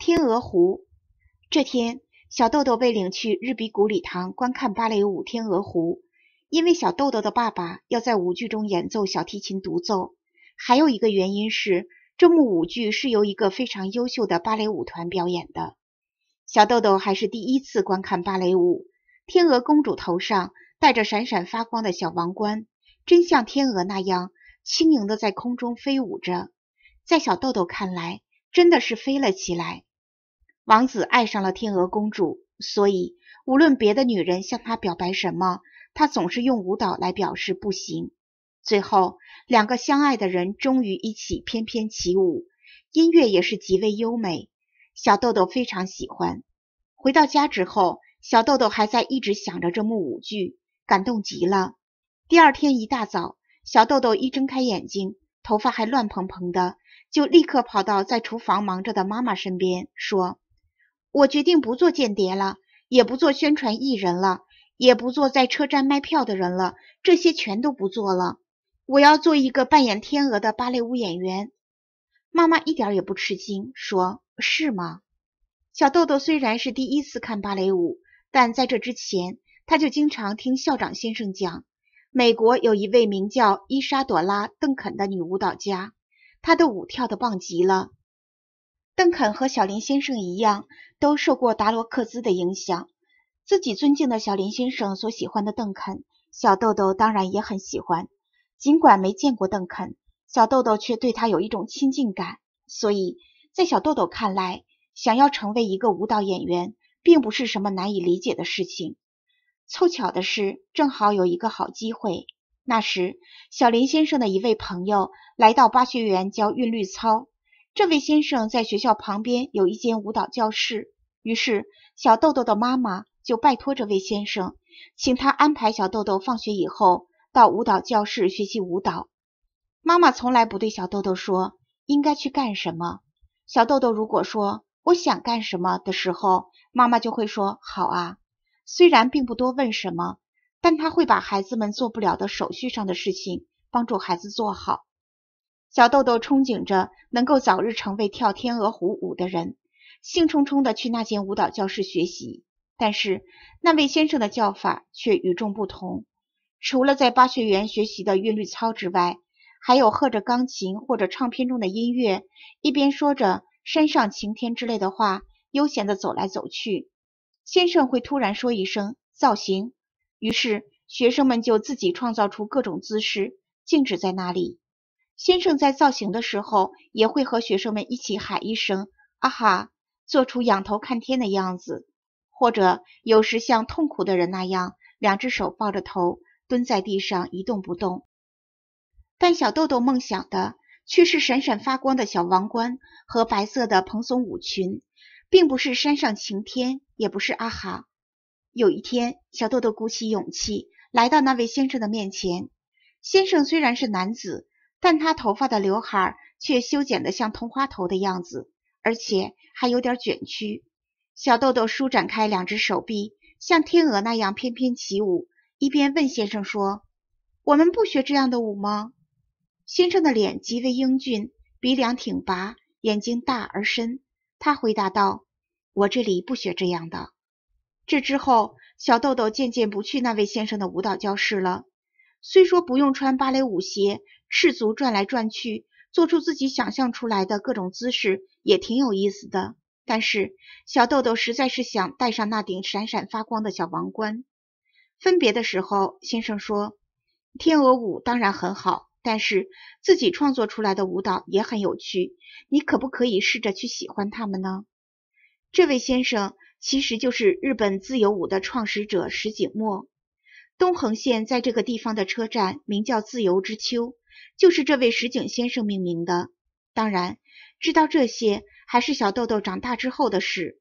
天鹅湖。这天，小豆豆被领去日比谷礼堂观看芭蕾舞《天鹅湖》，因为小豆豆的爸爸要在舞剧中演奏小提琴独奏。还有一个原因是，这幕舞剧是由一个非常优秀的芭蕾舞团表演的。小豆豆还是第一次观看芭蕾舞。天鹅公主头上戴着闪闪发光的小王冠，真像天鹅那样轻盈的在空中飞舞着。在小豆豆看来，真的是飞了起来。王子爱上了天鹅公主，所以无论别的女人向他表白什么，他总是用舞蹈来表示不行。最后，两个相爱的人终于一起翩翩起舞，音乐也是极为优美。小豆豆非常喜欢。回到家之后，小豆豆还在一直想着这幕舞剧，感动极了。第二天一大早，小豆豆一睁开眼睛，头发还乱蓬蓬的，就立刻跑到在厨房忙着的妈妈身边，说。我决定不做间谍了，也不做宣传艺人了，也不做在车站卖票的人了，这些全都不做了。我要做一个扮演天鹅的芭蕾舞演员。妈妈一点也不吃惊，说是吗？小豆豆虽然是第一次看芭蕾舞，但在这之前，他就经常听校长先生讲，美国有一位名叫伊莎朵拉·邓肯的女舞蹈家，她的舞跳的棒极了。邓肯和小林先生一样，都受过达罗克兹的影响。自己尊敬的小林先生所喜欢的邓肯，小豆豆当然也很喜欢。尽管没见过邓肯，小豆豆却对他有一种亲近感。所以在小豆豆看来，想要成为一个舞蹈演员，并不是什么难以理解的事情。凑巧的是，正好有一个好机会。那时，小林先生的一位朋友来到巴学园教韵律操。这位先生在学校旁边有一间舞蹈教室，于是小豆豆的妈妈就拜托这位先生，请他安排小豆豆放学以后到舞蹈教室学习舞蹈。妈妈从来不对小豆豆说应该去干什么。小豆豆如果说我想干什么的时候，妈妈就会说好啊，虽然并不多问什么，但他会把孩子们做不了的手续上的事情帮助孩子做好。小豆豆憧憬着能够早日成为跳天鹅湖舞的人，兴冲冲地去那间舞蹈教室学习。但是那位先生的教法却与众不同。除了在巴学园学习的韵律操之外，还有和着钢琴或者唱片中的音乐，一边说着“山上晴天”之类的话，悠闲地走来走去。先生会突然说一声“造型”，于是学生们就自己创造出各种姿势，静止在那里。先生在造型的时候，也会和学生们一起喊一声“啊哈”，做出仰头看天的样子，或者有时像痛苦的人那样，两只手抱着头，蹲在地上一动不动。但小豆豆梦想的却是闪闪发光的小王冠和白色的蓬松舞裙，并不是山上晴天，也不是啊哈。有一天，小豆豆鼓起勇气来到那位先生的面前。先生虽然是男子。但他头发的刘海却修剪得像同花头的样子，而且还有点卷曲。小豆豆舒展开两只手臂，像天鹅那样翩翩起舞，一边问先生说：“我们不学这样的舞吗？”先生的脸极为英俊，鼻梁挺拔，眼睛大而深。他回答道：“我这里不学这样的。”这之后，小豆豆渐渐不去那位先生的舞蹈教室了。虽说不用穿芭蕾舞鞋，赤足转来转去，做出自己想象出来的各种姿势也挺有意思的，但是小豆豆实在是想戴上那顶闪闪发光的小王冠。分别的时候，先生说：“天鹅舞当然很好，但是自己创作出来的舞蹈也很有趣，你可不可以试着去喜欢它们呢？”这位先生其实就是日本自由舞的创始者石井墨。东横线在这个地方的车站名叫自由之丘，就是这位石井先生命名的。当然，知道这些还是小豆豆长大之后的事。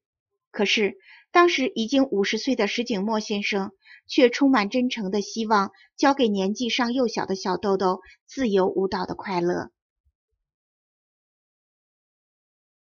可是，当时已经五十岁的石井墨先生，却充满真诚的希望，交给年纪尚幼小的小豆豆自由舞蹈的快乐。